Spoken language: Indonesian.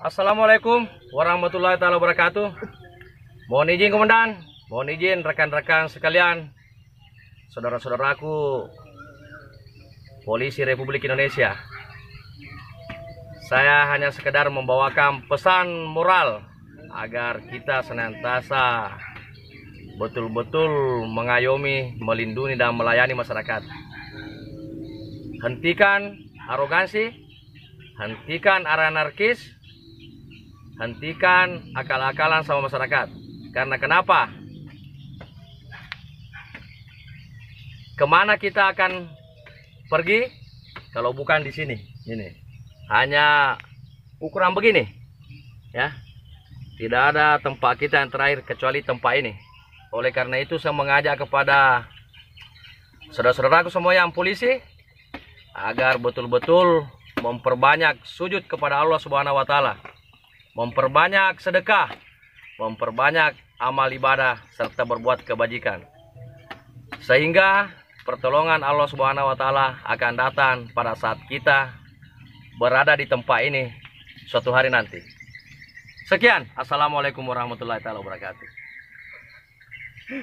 Assalamualaikum warahmatullahi taala wabarakatuh. Mohon izin komandan, mohon izin rekan-rekan sekalian, saudara-saudaraku polisi Republik Indonesia. Saya hanya sekedar membawakan pesan moral agar kita senantiasa betul-betul mengayomi, melindungi dan melayani masyarakat. Hentikan arogansi, hentikan arah anarkis, Hentikan akal-akalan sama masyarakat. Karena kenapa? Kemana kita akan pergi? Kalau bukan di sini, ini hanya ukuran begini, ya. Tidak ada tempat kita yang terakhir kecuali tempat ini. Oleh karena itu saya mengajak kepada saudara-saudaraku semua yang polisi agar betul-betul memperbanyak sujud kepada Allah Subhanahu wa taala memperbanyak sedekah, memperbanyak amal ibadah serta berbuat kebajikan. Sehingga pertolongan Allah Subhanahu wa taala akan datang pada saat kita berada di tempat ini suatu hari nanti. Sekian, assalamualaikum warahmatullahi wabarakatuh.